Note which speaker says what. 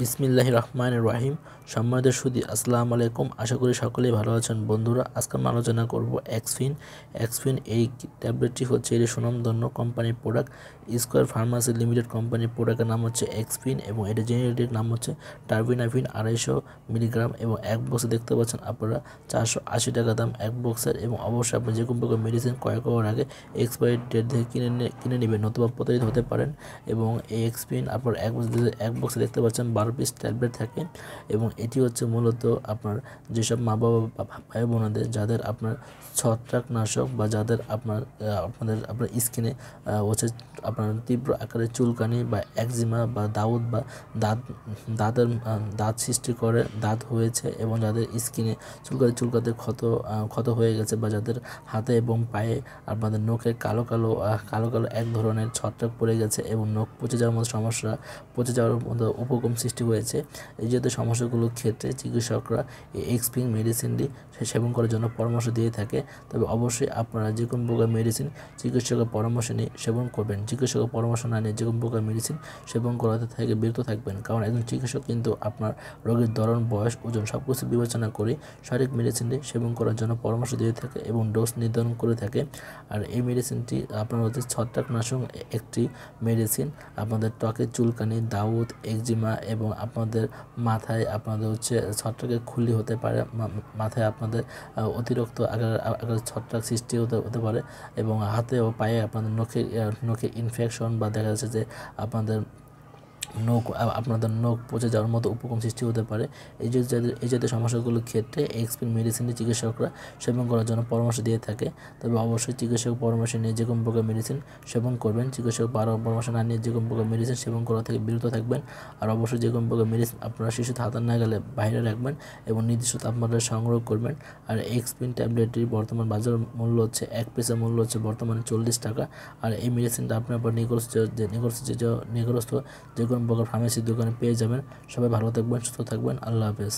Speaker 1: বিসমিল্লাহ রহমান রাহিম সম্মানিত সুদী আসসালামু আলাইকুম আশা করি সকলেই ভালো আছেন বন্ধুরা আজকে আমরা আলোচনা করব এক্সফিন এক্সফিন এই ট্যাবলেটটি হচ্ছে এটি সুনামধন্য কোম্পানির প্রোডাক্ট স্কোয়ার ফার্মাসি লিমিটেড কোম্পানির প্রোডাক্টের নাম হচ্ছে এক্সফিন এবং এটা জেনারেটের নাম হচ্ছে টার্বিনাফিন আড়াইশো মিলিগ্রাম এবং এক বক্সে দেখতে পাচ্ছেন আপনারা চারশো আশি টাকা দাম এক বক্সের এবং অবশ্যই আপনি যে কোনো মেডিসিন ক্রয় করার আগে এক্সপায়ারি ডেট থেকে কিনে কিনে নেবেন নতুবা প্রতারিত হতে পারেন এবং এই এক্সপিন আপনার এক বক্স এক বক্সে দেখতে পাচ্ছেন বারো বারো ট্যাবলেট থাকে এবং এটি হচ্ছে মূলত আপনার যেসব মা বাবা বা ভাই বোনদের যাদের আপনার ছত্রাকনাশক বা যাদের আপনার আপনাদের আপনার স্কিনে হচ্ছে আপনার তীব্র আকারে চুলকানি বা একজিমা বা দাউদ বা দাঁত দাঁতের দাঁত সৃষ্টি করে দাঁত হয়েছে এবং যাদের স্কিনে চুলকাতে চুলকাতে ক্ষত ক্ষত হয়ে গেছে বা যাদের হাতে এবং পায়ে আপনাদের নখে কালো কালো কালো কালো এক ধরনের ছত্রাক পড়ে গেছে এবং নখ পচে যাওয়ার মতো সমস্যা পচে যাওয়ার মতো উপক্রম সৃষ্টি সৃষ্টি হয়েছে এই জাতীয় সমস্যাগুলোর ক্ষেত্রে চিকিৎসকরা এই এক্সপিং মেডিসিনটি সেবন করার জন্য পরামর্শ দিয়ে থাকে তবে অবশ্যই আপনারা যে কোনো প্রকার মেডিসিন চিকিৎসকের পরামর্শ নিয়ে সেবন করবেন চিকিৎসকের পরামর্শ না নিয়ে যে কোনো প্রকার মেডিসিন সেবন করাতে থেকে বিরত থাকবেন কারণ একজন চিকিৎসক কিন্তু আপনার রোগীর ধরন বয়স ওজন সব কিছু বিবেচনা করে শারীরিক মেডিসিনটি সেবন করার জন্য পরামর্শ দিয়ে থাকে এবং ডোজ নির্ধারণ করে থাকে আর এই মেডিসিনটি আপনার হচ্ছে ছত্রাকনাশক একটি মেডিসিন আপনাদের ত্বকে চুলকানি দাউদ একজিমা এবং এবং আপনাদের মাথায় আপনাদের হচ্ছে ছত্রাকে খুলি হতে পারে মাথায় আপনাদের অতিরিক্ত আকার আকার ছত্রাক সৃষ্টি হতে হতে পারে এবং হাতে ও পায়ে আপনাদের নখে নখে ইনফেকশন বা দেখা যাচ্ছে যে আপনাদের নখ আপনাদের নখ পচে যাওয়ার মতো উপক্রম সৃষ্টি হতে পারে এই যে এই জাতীয় সমস্যাগুলোর ক্ষেত্রে এক্সপি মেডিসিনের চিকিৎসকরা সেবন করার জন্য পরামর্শ দিয়ে থাকে তবে অবশ্যই চিকিৎসক পরামর্শ নিয়ে যে কোনো প্রকার মেডিসিন সেবন করবেন চিকিৎসক পরামর্শ না নিয়ে যে কোনো প্রকার মেডিসিন সেবন করা থেকে বিরত থাকবেন আর অবশ্যই যে কোনো প্রকার মেডিসিন আপনারা শিশু হাতার না গেলে বাইরে রাখবেন এবং নির্দিষ্ট তাপমাত্রায় সংগ্রহ করবেন আর এক্সপিন ট্যাবলেটটির বর্তমান বাজার মূল্য হচ্ছে এক পেসের মূল্য হচ্ছে বর্তমানে চল্লিশ টাকা আর এই মেডিসিনটা আপনার যে নিকটস্থ যে নিকটস্থ যে কোনো বলো ফার্মেসির দোকানে পেয়ে যাবেন সবাই ভালো থাকবেন সুস্থ থাকবেন আল্লাহ হাফেজ